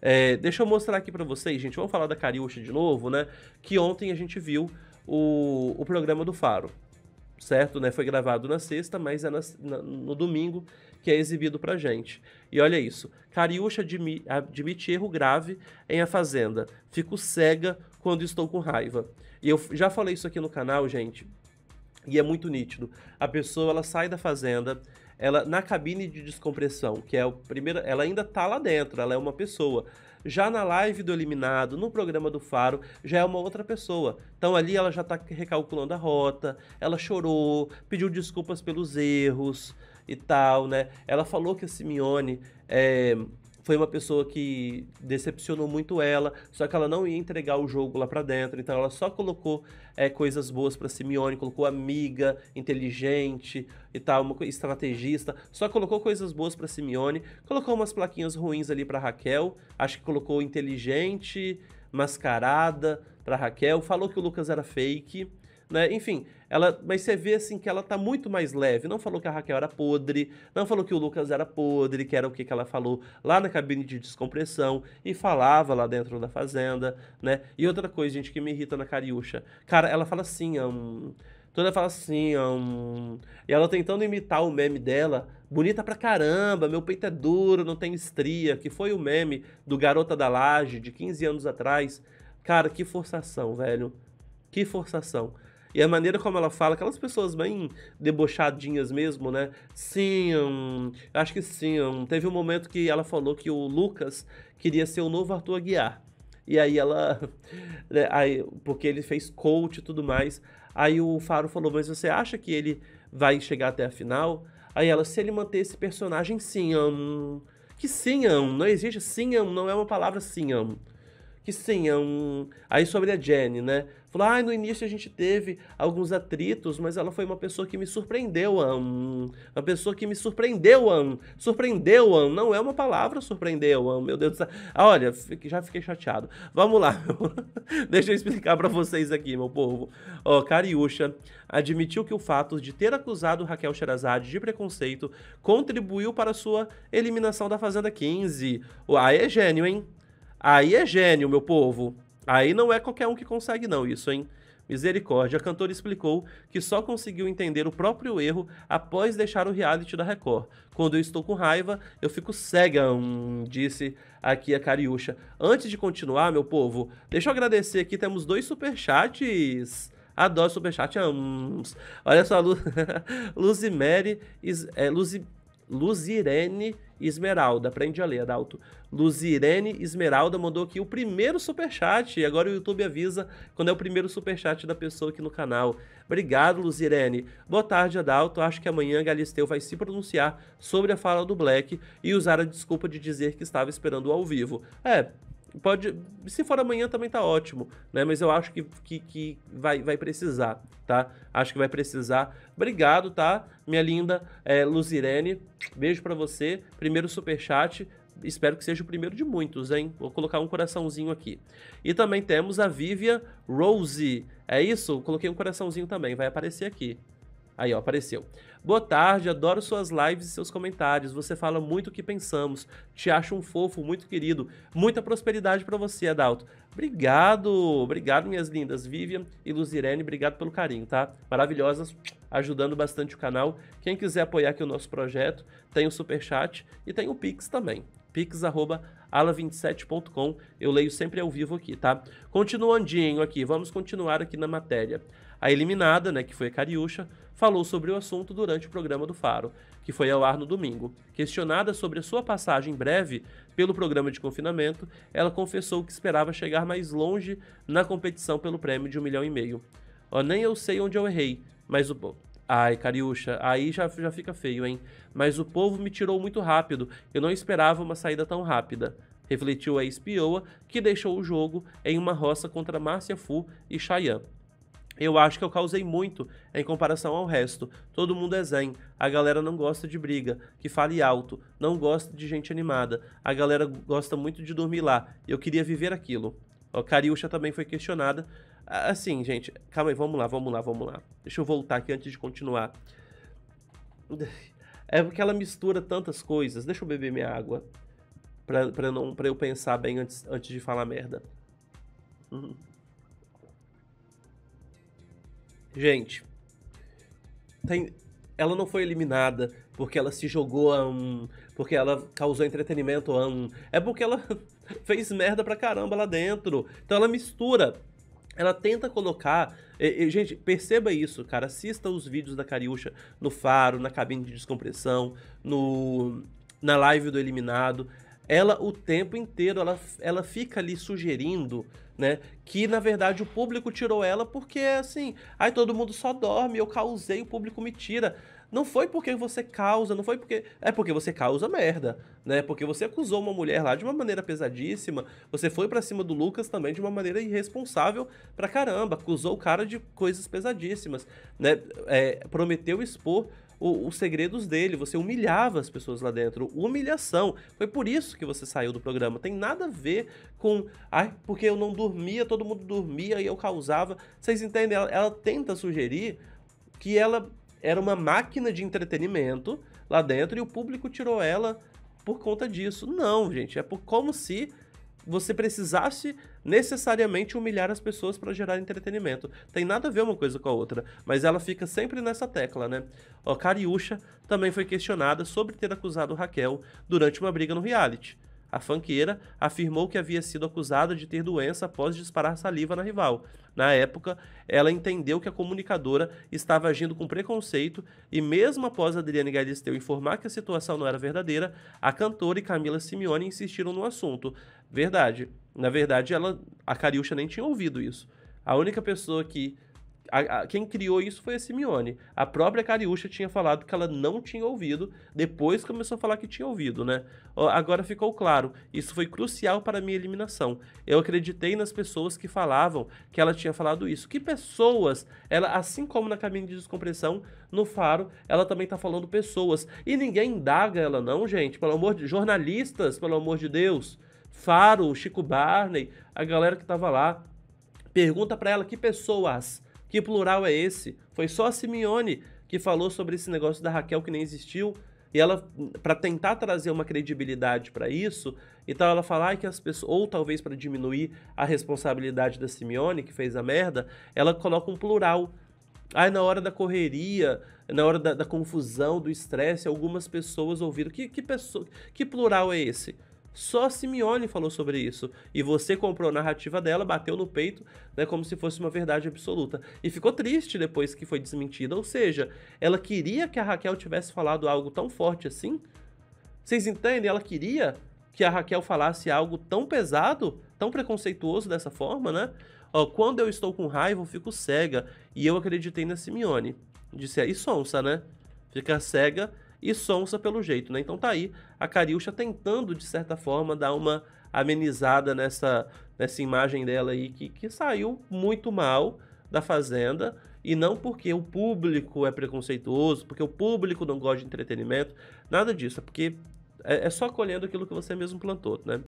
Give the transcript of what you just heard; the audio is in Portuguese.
É, deixa eu mostrar aqui para vocês, gente. Vamos falar da Cariúcha de novo, né? Que ontem a gente viu o, o programa do Faro, certo? Né? Foi gravado na sexta, mas é na, na, no domingo que é exibido pra gente. E olha isso. Cariúcha admi, admite erro grave em A Fazenda. Fico cega quando estou com raiva. E eu já falei isso aqui no canal, gente. E é muito nítido. A pessoa, ela sai da fazenda, ela na cabine de descompressão, que é o primeiro, ela ainda tá lá dentro, ela é uma pessoa. Já na live do eliminado, no programa do Faro, já é uma outra pessoa. Então ali ela já tá recalculando a rota, ela chorou, pediu desculpas pelos erros e tal, né? Ela falou que a Simeone é, foi uma pessoa que decepcionou muito ela, só que ela não ia entregar o jogo lá para dentro, então ela só colocou é, coisas boas para Simeone, colocou amiga, inteligente e tal, uma estrategista, só colocou coisas boas para Simeone, colocou umas plaquinhas ruins ali para Raquel, acho que colocou inteligente, mascarada para Raquel, falou que o Lucas era fake né? Enfim, ela, mas você vê assim que ela tá muito mais leve. Não falou que a Raquel era podre, não falou que o Lucas era podre, que era o que, que ela falou lá na cabine de descompressão e falava lá dentro da fazenda, né? E outra coisa, gente, que me irrita na Cariúcha. Cara, ela fala assim, é um, toda fala assim, é um, e ela tentando imitar o meme dela, bonita pra caramba, meu peito é duro, não tem estria, que foi o meme do Garota da Laje de 15 anos atrás. Cara, que forçação, velho. Que forçação. E a maneira como ela fala, aquelas pessoas bem debochadinhas mesmo, né? Sim, hum, acho que sim. Hum. Teve um momento que ela falou que o Lucas queria ser o novo Arthur Aguiar. E aí ela. Né, aí, porque ele fez coach e tudo mais. Aí o Faro falou: Mas você acha que ele vai chegar até a final? Aí ela: Se ele manter esse personagem, sim. Hum, que sim, não existe sim, não é uma palavra sim que sim, é um. Aí sobre a Jenny, né? Falou, ah, no início a gente teve alguns atritos, mas ela foi uma pessoa que me surpreendeu, um, uma pessoa que me surpreendeu, um, surpreendeu, um, não é uma palavra surpreendeu, um, meu Deus do céu. Ah, olha, já fiquei chateado. Vamos lá, deixa eu explicar para vocês aqui, meu povo. Ó, oh, Cariúcha admitiu que o fato de ter acusado Raquel Sherazade de preconceito contribuiu para sua eliminação da Fazenda 15. Uai, é gênio, hein? Aí é gênio, meu povo. Aí não é qualquer um que consegue, não, isso, hein? Misericórdia, a cantora explicou que só conseguiu entender o próprio erro após deixar o reality da Record. Quando eu estou com raiva, eu fico cega, hum, disse aqui a Cariúcha. Antes de continuar, meu povo, deixa eu agradecer aqui, temos dois superchats. Adoro superchat. Hum, olha só, Lu... Luzimere... É, Luzi... Luzirene Esmeralda. Aprende a ler, Adalto. Luzirene Esmeralda mandou aqui o primeiro superchat. E agora o YouTube avisa quando é o primeiro superchat da pessoa aqui no canal. Obrigado, Luzirene. Boa tarde, Adalto. Acho que amanhã Galisteu vai se pronunciar sobre a fala do Black e usar a desculpa de dizer que estava esperando ao vivo. É, Pode, se for amanhã também tá ótimo, né? Mas eu acho que, que, que, vai, vai precisar, tá? Acho que vai precisar. Obrigado, tá? Minha linda é, Luzirene, beijo para você. Primeiro super chat. Espero que seja o primeiro de muitos, hein? Vou colocar um coraçãozinho aqui. E também temos a Vivian Rose. É isso? Coloquei um coraçãozinho também, vai aparecer aqui. Aí, ó, apareceu. Boa tarde, adoro suas lives e seus comentários. Você fala muito o que pensamos. Te acho um fofo, muito querido. Muita prosperidade para você, Adalto. Obrigado, obrigado, minhas lindas. Vivian e Luzirene, obrigado pelo carinho, tá? Maravilhosas, ajudando bastante o canal. Quem quiser apoiar aqui o nosso projeto, tem o Super Chat e tem o Pix também, pix@ala27.com. Eu leio sempre ao vivo aqui, tá? Continuandinho aqui, vamos continuar aqui na matéria. A eliminada, né, que foi a Cariúcha, falou sobre o assunto durante o programa do Faro, que foi ao ar no domingo. Questionada sobre a sua passagem breve pelo programa de confinamento, ela confessou que esperava chegar mais longe na competição pelo prêmio de um milhão e meio. Oh, nem eu sei onde eu errei, mas o, Ai, Cariúcha, aí já, já fica feio, hein? Mas o povo me tirou muito rápido. Eu não esperava uma saída tão rápida. Refletiu a espioa, que deixou o jogo em uma roça contra Márcia Fu e Cheyenne. Eu acho que eu causei muito em comparação ao resto. Todo mundo é zen. A galera não gosta de briga, que fale alto, não gosta de gente animada. A galera gosta muito de dormir lá. Eu queria viver aquilo. A Cariúcha também foi questionada Assim, gente, calma aí, vamos lá, vamos lá, vamos lá. Deixa eu voltar aqui antes de continuar. É porque ela mistura tantas coisas. Deixa eu beber minha água. Pra, pra, não, pra eu pensar bem antes, antes de falar merda. Uhum. Gente, tem, ela não foi eliminada porque ela se jogou a um. Porque ela causou entretenimento a um. É porque ela fez merda pra caramba lá dentro. Então ela mistura ela tenta colocar. E, e, gente, perceba isso, cara. Assista os vídeos da Cariúcha no faro, na cabine de descompressão, no, na live do eliminado. Ela o tempo inteiro ela, ela fica ali sugerindo, né? Que na verdade o público tirou ela porque assim, aí todo mundo só dorme, eu causei, o público me tira não foi porque você causa, não foi porque. É porque você causa merda, né? Porque você acusou uma mulher lá de uma maneira pesadíssima, você foi para cima do Lucas também de uma maneira irresponsável pra caramba, acusou o cara de coisas pesadíssimas, né? É, prometeu expor os segredos dele, você humilhava as pessoas lá dentro, humilhação. Foi por isso que você saiu do programa. Tem nada a ver com, ai, porque eu não dormia, todo mundo dormia e eu causava. Vocês entendem? Ela, ela tenta sugerir que ela era uma máquina de entretenimento lá dentro e o público tirou ela por conta disso. Não, gente, é por como se você precisasse necessariamente humilhar as pessoas para gerar entretenimento. Tem nada a ver uma coisa com a outra, mas ela fica sempre nessa tecla, né? Ó, Cariúcha também foi questionada sobre ter acusado Raquel durante uma briga no reality. A fanqueira afirmou que havia sido acusada de ter doença após disparar saliva na rival. Na época, ela entendeu que a comunicadora estava agindo com preconceito e, mesmo após Adriane Galisteu informar que a situação não era verdadeira, a cantora e Camila Simeone insistiram no assunto. Verdade. Na verdade, ela, a Cariúcha nem tinha ouvido isso. A única pessoa que a, a, quem criou isso foi a Simeone. A própria Cariúcha tinha falado que ela não tinha ouvido, depois começou a falar que tinha ouvido, né? Agora ficou claro, isso foi crucial para a minha eliminação. Eu acreditei nas pessoas que falavam que ela tinha falado isso. Que pessoas? Ela, assim como na caminho de descompressão, no Faro, ela também está falando pessoas. E ninguém indaga ela não, gente. Pelo amor de... Jornalistas, pelo amor de Deus. Faro, Chico Barney, a galera que estava lá. Pergunta para ela que pessoas que plural é esse? Foi só a Simeone que falou sobre esse negócio da Raquel que nem existiu. E ela, para tentar trazer uma credibilidade para isso, então ela fala que as pessoas, ou talvez para diminuir a responsabilidade da Simeone, que fez a merda, ela coloca um plural. Aí na hora da correria, na hora da, da confusão, do estresse, algumas pessoas ouviram. Que, que, pessoa, que plural é esse? Só a Simeone falou sobre isso. E você comprou a narrativa dela, bateu no peito, né, como se fosse uma verdade absoluta. E ficou triste depois que foi desmentida. Ou seja, ela queria que a Raquel tivesse falado algo tão forte assim. Vocês entendem? Ela queria que a Raquel falasse algo tão pesado, tão preconceituoso dessa forma, né? Ó, quando eu estou com raiva, eu fico cega. E eu acreditei na Simeone. Disse aí, é sonsa, né? Fica cega e sonsa pelo jeito, né? Então tá aí a Cariúcha tentando, de certa forma, dar uma amenizada nessa, nessa imagem dela aí que, que saiu muito mal da Fazenda e não porque o público é preconceituoso, porque o público não gosta de entretenimento, nada disso, é porque é, é só colhendo aquilo que você mesmo plantou, né?